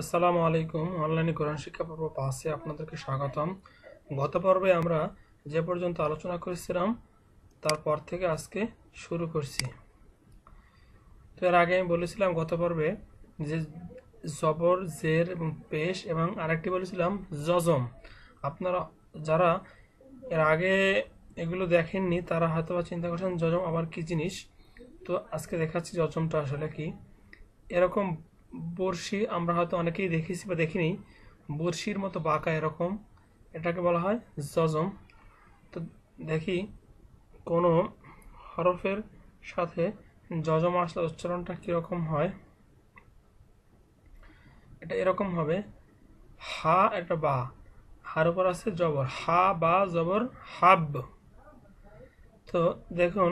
আসসালামু আলাইকুম অনলাইনে কোরআন শিক্ষা পর্ব পাশে আপনাদেরকে স্বাগতম গত পর্বে আমরা যে পর্যন্ত আলোচনা করেছিলাম তারপর থেকে আজকে শুরু করছি তো এর আগে আমি বলেছিলাম গত পর্বে যে জবর জের এবং পেশ এবং আরেকটি বলেছিলাম জজম আপনারা যারা এর আগে এগুলো দেখেননি তারা হয়তো বা চিন্তা করছেন জজম আবার কি জিনিস তো আজকে দেখাচ্ছি জজমটা আসলে কি এরকম বড়শি আমরা হয়তো অনেকেই দেখেছি বা দেখিনি বড়শির মতো বাঁকা এরকম এটাকে বলা হয় জজম তো দেখি কোনো হরফের সাথে জজম আসলে উচ্চারণটা কীরকম হয় এটা এরকম হবে হা এটা বা হার উপর আছে জবর হা বা জবর হাব তো দেখুন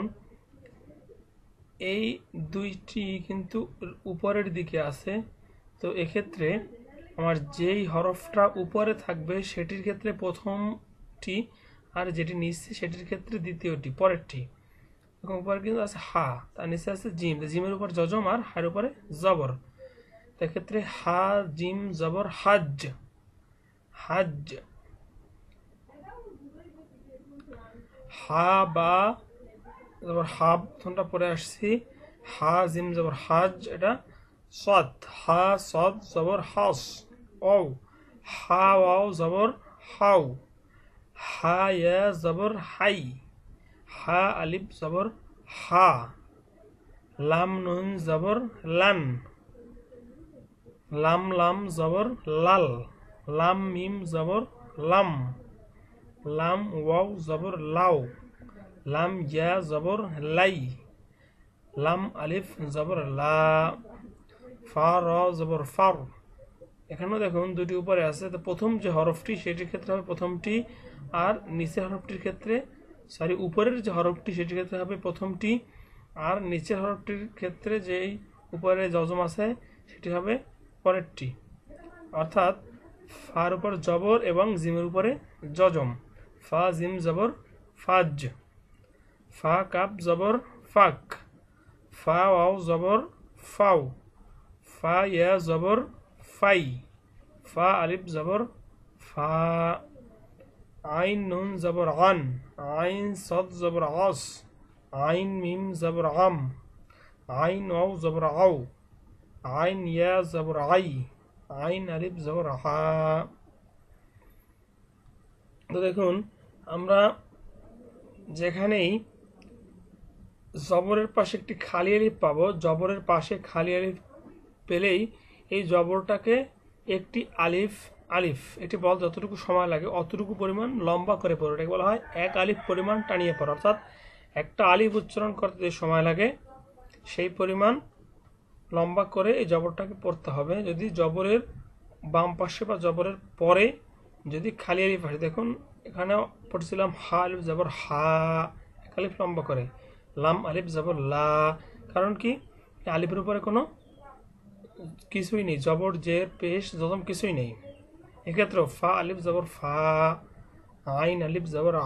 এই দুইটি কিন্তু উপরের দিকে আছে তো এক্ষেত্রে আমার যেই হরফটা উপরে থাকবে সেটির ক্ষেত্রে প্রথমটি আর যেটি নিচ্ছে সেটির ক্ষেত্রে দ্বিতীয়টি পরেরটি এবং উপরে কিন্তু আছে হা তার নিচে আছে জিম জিমের উপর জজম আর হার উপরে জবর এক্ষেত্রে হা জিম জবর হাজ হাজ হা বা জবর হাব থনটা পরে আসছি হা জিম জবর হাজ এটা সদ হা সদ জবর হাস অউ হা ওয়াও জবর হাউ হা ইয়া জবর হাই হা আলিফ জবর হা লাম নুন জবর লান লাম লাম জবর লাল লাম মিম জবর লাম লাম ওয়াও জবর লাউ লাম ইয়া জবর লাই লাম আলিফ জবর লা ফার র জবর ফার এখানেও দেখুন দুটি উপরে আছে তো প্রথম যে হরফটি সেটির ক্ষেত্রে হবে প্রথমটি আর নিচের হরফটির ক্ষেত্রে সরি উপরের যে হরফটি সেটির ক্ষেত্রে হবে প্রথমটি আর নিচের হরফটির ক্ষেত্রে যেই উপরে জজম আছে সেটি হবে পরেরটি অর্থাৎ ফার উপর জবর এবং জিমের উপরে জজম ফা জিম জবর ফাজ ফা কাপ জবর ফাক ফা ওয়াও জবর ফাও ফা ইয়া জবর ফাই ফা আলিফ জবর ফা আইন নুন জবর আন আইন সদ জবর আস আইন মিম জবর আম আইন ওয়াও জবর আউ আইন ইয়া জবর আই আইন আলিফ জবর হা তো দেখুন আমরা যেখানেই জবরের পাশে একটি খালি আলিফ পাবো জবরের পাশে খালি আলিফ পেলেই এই জবরটাকে একটি আলিফ আলিফ এটি বল যতটুকু সময় লাগে অতটুকু পরিমাণ লম্বা করে পড়ো এটাকে বলা হয় এক আলিফ পরিমাণ টানিয়ে পড়ো অর্থাৎ একটা আলিফ উচ্চারণ করতে যে সময় লাগে সেই পরিমাণ লম্বা করে এই জবরটাকে পড়তে হবে যদি জবরের বাম পাশে বা জবরের পরে যদি খালি আলিফ আসে দেখুন এখানে পড়ছিলাম হা আলিফ জবর হা এক আলিফ লম্বা করে লাম আলিফ জবর লা কারণ কি আলিফের উপরে কোনো কিছুই নেই জবর জের পেশ যতম কিছুই নেই এক্ষেত্রে ফা আলিফ জবর ফা আইন আলিফ জবর আ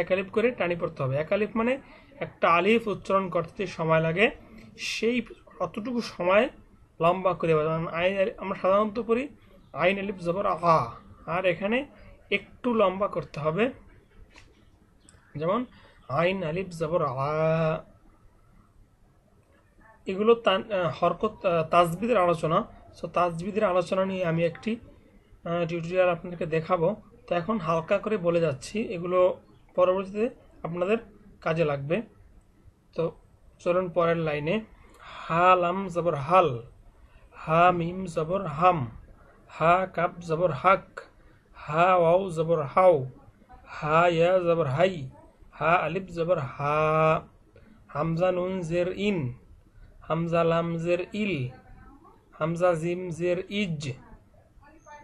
এক আলিফ করে টানি পড়তে হবে এক আলিফ মানে একটা আলিফ উচ্চারণ করতে সময় লাগে সেই অতটুকু সময় লম্বা করে আইন আমরা সাধারণত করি আইন আলিফ জবর আ আর এখানে একটু লম্বা করতে হবে যেমন আইন আলিফ জবর আ এগুলো হরকত তাজবিদের আলোচনা সো তাজবিদের আলোচনা নিয়ে আমি একটি টিউটোরিয়াল আপনাদেরকে দেখাবো তো এখন হালকা করে বলে যাচ্ছি এগুলো পরবর্তীতে আপনাদের কাজে লাগবে তো চলুন পরের লাইনে হাল আম জবর হাল হা মিম জবর হাম হা কাপ জবর হাক হা ওয়াও জবর হাউ হা ইয়া জবর হাই হা আলিফ জবর হা হামজা নুন জের ইন হামজা লাম জের ইল হামজা জিম জের ইজ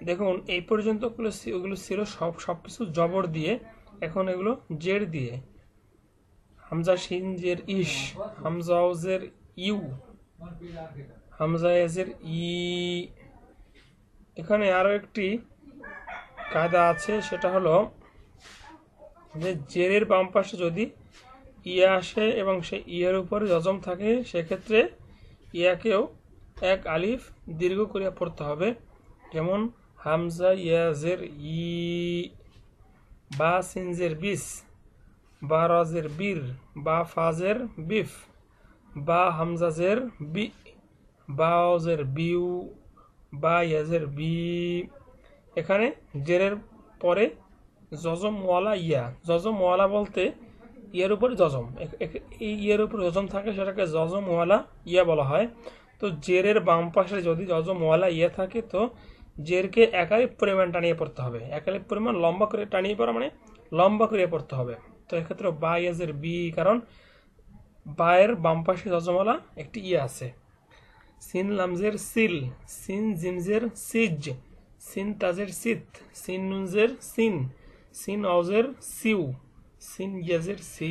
দেখুন এই পর্যন্ত ওগুলো ছিল সব সব কিছু জবর দিয়ে এখন এগুলো জের দিয়ে হামজা শিন জের ইস হামজা জের ইউ হামজা এজের ই এখানে আরও একটি কায়দা আছে সেটা হলো যে জেরের বাম পাশে যদি ইয়া আসে এবং সে ইয়ের উপরে যজম থাকে সেক্ষেত্রে ইয়াকেও এক আলিফ দীর্ঘ করিয়া পড়তে হবে যেমন হামজা ইয়াজের ই বা সিনজের বিস বা রাজের বীর বা ফাজের বিফ বা হামজাজের বি বা ওজের বিউ বা ইয়াজের বি এখানে জেরের পরে জজম ওয়ালা ইয়া জজম ওয়ালা বলতে ইয়ের উপরে জজম এই ইয়ের উপরে জজম থাকে সেটাকে জজম ওয়ালা ইয়া বলা হয় তো জেরের বাম পাশে যদি জজম ওয়ালা ইয়া থাকে তো জেরকে একাই পরিমাণ টানিয়ে পড়তে হবে একাই পরিমাণ লম্বা করে টানিয়ে পড়া মানে লম্বা করে পড়তে হবে তো এক্ষেত্রে বা ইয়াজের বি কারণ বায়ের বাম পাশে জজমওয়ালা একটি ইয়া আছে সিন লামজের সিল সিন জিমজের সিজ সিন তাজের সিত সিন নুনজের সিন সিন আউজের সিউ সিন গিয়াজের সি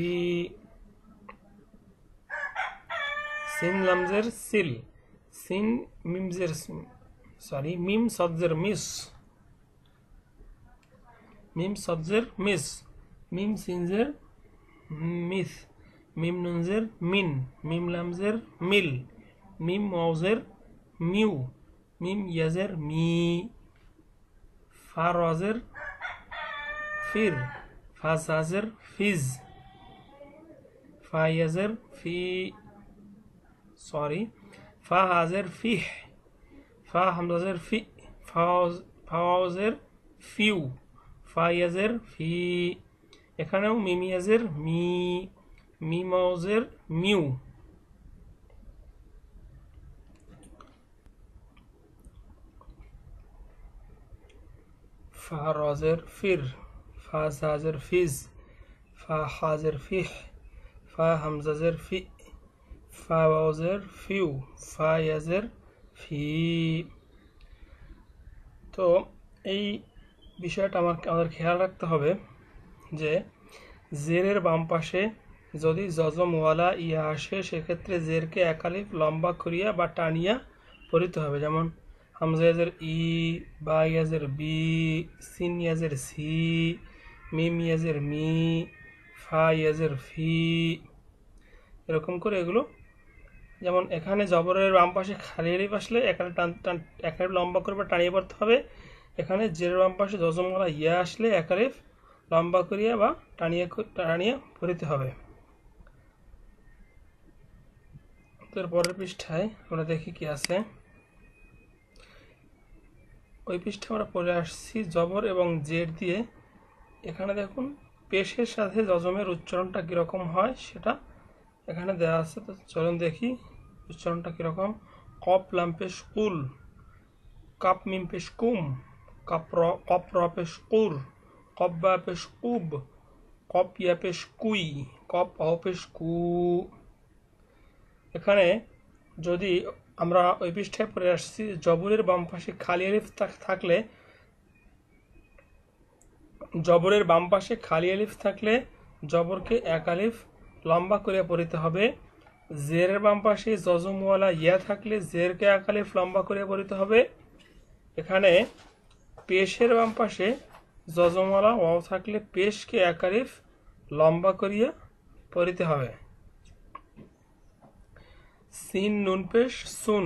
সিন লামজের সিল সিন মিমজের সরি মিম সজ্জের মিস মিম সজ্জের মিস মিম সিনজের মিস মিম নুনজের মিন মিম লামজের মিল মিম মাউজের মিউ মিম ইয়াজের মি ফারজের fir faz fiz fazer fi sorry fazer fi fazer fi fazer fio fazer fi é que não me azer mi mi mauser miu fazer fir ফা সাজের ফিজ ফা হাজের ফিহ ফা হামজাজের ফি ফা বাউজের ফিউ ফা ইয়াজের ফি তো এই বিষয়টা আমার আমাদের খেয়াল রাখতে হবে যে জেরের বাম পাশে যদি জজমওয়ালা ইয়া আসে সেক্ষেত্রে জেরকে একালিফ লম্বা করিয়া বা টানিয়া পড়িতে হবে যেমন হামজা ইয়াজের ই বা ইয়াজের বি সিন ইয়াজের সি মিম ইয়াজের মি ফা ইয়াজের ফি এরকম করে এগুলো যেমন এখানে জবরের বাম পাশে খালি আলিফ আসলে এখানে টান টান এক লম্বা করে বা টানিয়ে পড়তে হবে এখানে জেরের বাম পাশে দশমলা ইয়া আসলে একারে লম্বা করিয়া বা টানিয়ে টানিয়ে পড়িতে হবে তো পরের পৃষ্ঠায় আমরা দেখি কি আছে ওই পৃষ্ঠায় আমরা পরে আসছি জবর এবং জেড দিয়ে এখানে দেখুন পেশের সাথে যজমের উচ্চারণটা কীরকম হয় সেটা এখানে দেওয়া আছে তো চলুন দেখি উচ্চারণটা কীরকম কপ লাম্পেশ কুল কাপ মিম্পেশ কুম কাপ র কপ রপেশ কুর কপ বাপেশ কুব কপ ইয়াপেশ কুই কপ অপেশ কু এখানে যদি আমরা ওই পৃষ্ঠায় পড়ে আসছি জবরের বাম পাশে খালি আলিফ থাকলে জবরের বাম পাশে খালি আলিফ থাকলে জবরকে এক আলিফ লম্বা করে পড়িতে হবে জেরের বাম পাশে জজমওয়ালা ইয়া থাকলে জেরকে এক আলিফ লম্বা করে পড়িতে হবে এখানে পেশের বাম পাশে জজমওয়ালা ওয়াও থাকলে পেশকে এক আলিফ লম্বা করিয়া পড়িতে হবে সিন নুন পেশ সুন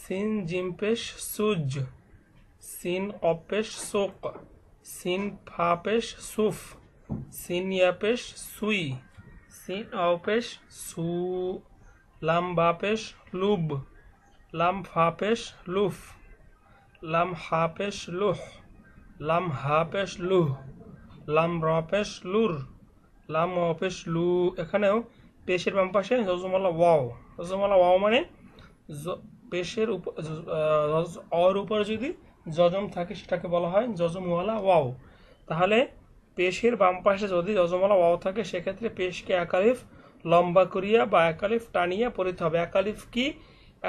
সিন জিম পেশ সুজ সিন অপেশ সোক সিন ফাপেশ সুফ সিন ইয়াপেশ সুই সিন আও সু লাম বাপেশ লুব লাম ফাপেশ লুফ লাম হাপেশ লুহ লাম হাপেশ লুহ লাম রপেশ লুর লাম অপেশ লু এখানেও পেশের বাম পাশে জজমালা ওয়াও জজমালা ওয়াও মানে পেশের উপর অর উপরে যদি যজম থাকে সেটাকে বলা হয় যজমওয়ালা ওয়াও তাহলে পেশের বাম পাশে যদি যজমওয়ালা ওয়াও থাকে সেক্ষেত্রে পেশকে একালিফ লম্বা করিয়া বা একালিফ টানিয়া পড়িতে হবে একালিফ কি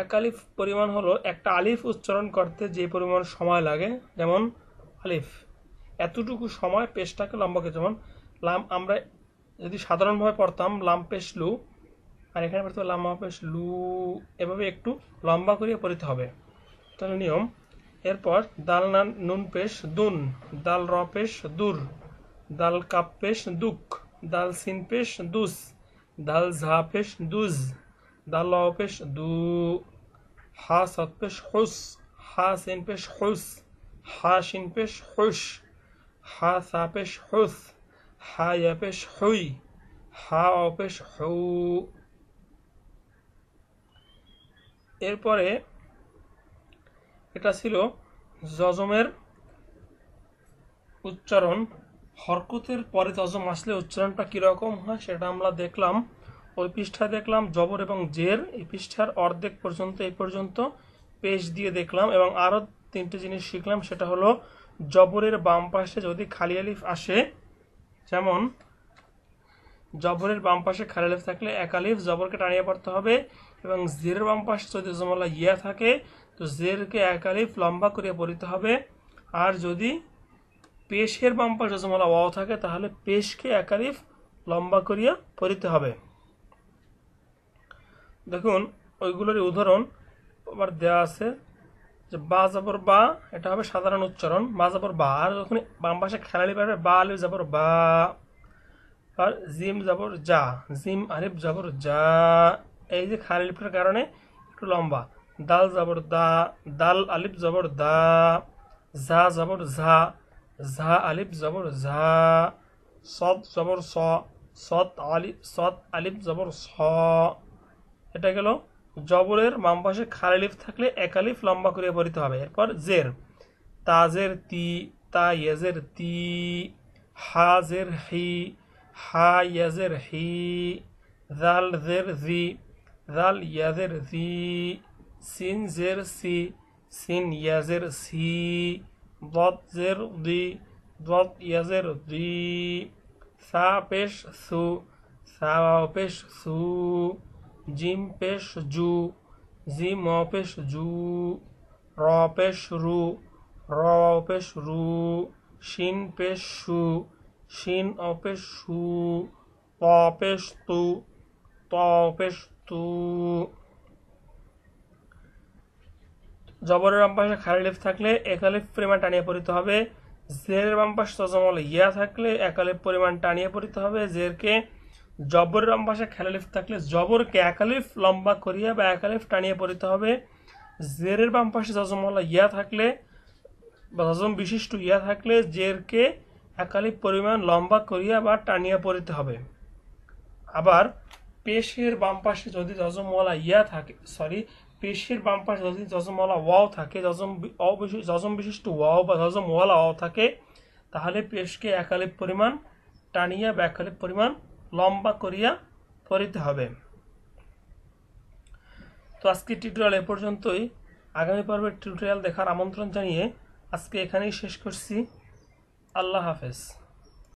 একালিফ পরিমাণ হলো একটা আলিফ উচ্চারণ করতে যে পরিমাণ সময় লাগে যেমন আলিফ এতটুকু সময় পেশটাকে লম্বা করে যেমন লাম আমরা যদি সাধারণভাবে পড়তাম লাম পেশ লু আর এখানে পড়তে লাম পেশ লু এভাবে একটু লম্বা করিয়া পড়িতে হবে তাহলে নিয়ম এরপর দাল নান নুন পেশ দুন দাল র পেশ দুর দাল কাপ পেশ দুক দাল সিন পেশ দুস দাল ঝা পেশ দুজ দাল ল পেশ দু হা সত পেশ হুস হা সিন পেশ হুস হা সিন পেশ হুস হা সা পেশ হুস হা ইয়া পেশ হুই হা অ পেশ হু এরপরে এটা ছিল জজমের উচ্চারণ হরকতের পরে জজম আসলে উচ্চারণটা কীরকম হয় সেটা আমরা দেখলাম ওই পৃষ্ঠায় দেখলাম জবর এবং জের এই পৃষ্ঠার অর্ধেক পর্যন্ত এই পর্যন্ত পেশ দিয়ে দেখলাম এবং আরও তিনটে জিনিস শিখলাম সেটা হলো জবরের বাম পাশে যদি খালি আলিফ আসে যেমন জবরের বাম পাশে খালি আলিফ থাকলে এক আলিফ জবরকে টানিয়ে পড়তে হবে এবং জিরের বাম পাশে যদি জমালা ইয়া থাকে তো জেরকে এক আলিফ লম্বা করে পড়িতে হবে আর যদি পেশের বাম্পার পাশে জমালা ওয়াও থাকে তাহলে পেশকে এক আলিফ লম্বা করিয়া পড়িতে হবে দেখুন ওইগুলোরই উদাহরণ আবার দেওয়া আছে যে বা যাবর বা এটা হবে সাধারণ উচ্চারণ মা যাবর বা আর যখন বাম পাশে খেলালি পাবে বা আলিফ যাবর বা আর জিম যাবর যা জিম আলিফ যাবর যা এই যে খালিফটার কারণে একটু লম্বা দাল জবর দা দাল আলিফ জবর দা ঝা জবর ঝা ঝা আলিফ জবর ঝা সত জবর স সৎ আলি সৎ আলিফ জবর স এটা গেল জবরের মামপাশে পাশে লিফ থাকলে এক আলিফ লম্বা করে পড়িতে হবে এরপর জের তাজের তি তা ইয়াজের তি হাজের হি হা ইয়াজের হি জাল জের জি জাল ইয়াজের জি সিন জের সি সিন ইয়াজের সি দত জের দি দত ইয়াজের দি সা পেশ সু সা পেশ সু জিম পেশ জু জিম পেশ জু র পেশ রু র পেশ রু শিন পেশ সু শিন অপেশ সু ত পেশ তু ত পেশ তু জবরের বাম পাশে লিফ থাকলে একালিফ পরিমাণ টানিয়ে পড়িতে হবে জেরের বাম পাশে তজমল ইয়া থাকলে একালিফ পরিমাণ টানিয়ে পড়িতে হবে জেরকে জবরের বাম পাশে লিফ থাকলে জবরকে একালিফ লম্বা করিয়া বা একালিফ টানিয়ে পড়িতে হবে জেরের বাম পাশে জজমলা ইয়া থাকলে বা জজম বিশিষ্ট ইয়া থাকলে জেরকে একালিফ পরিমাণ লম্বা করিয়া বা টানিয়ে পড়িতে হবে আবার পেশের বাম পাশে যদি জজমওয়ালা ইয়া থাকে সরি পেশের বাম পাশে যদি যজমওয়ালা ওয়াও থাকে যজম যজম বিশিষ্ট ওয়াও বা যজমওয়ালা ওয়াও থাকে তাহলে পেশকে একালে পরিমাণ টানিয়া বা একালে পরিমাণ লম্বা করিয়া পড়িতে হবে তো আজকে টিউটোরিয়াল এ পর্যন্তই আগামী পর্বের টিউটোরিয়াল দেখার আমন্ত্রণ জানিয়ে আজকে এখানেই শেষ করছি আল্লাহ হাফেজ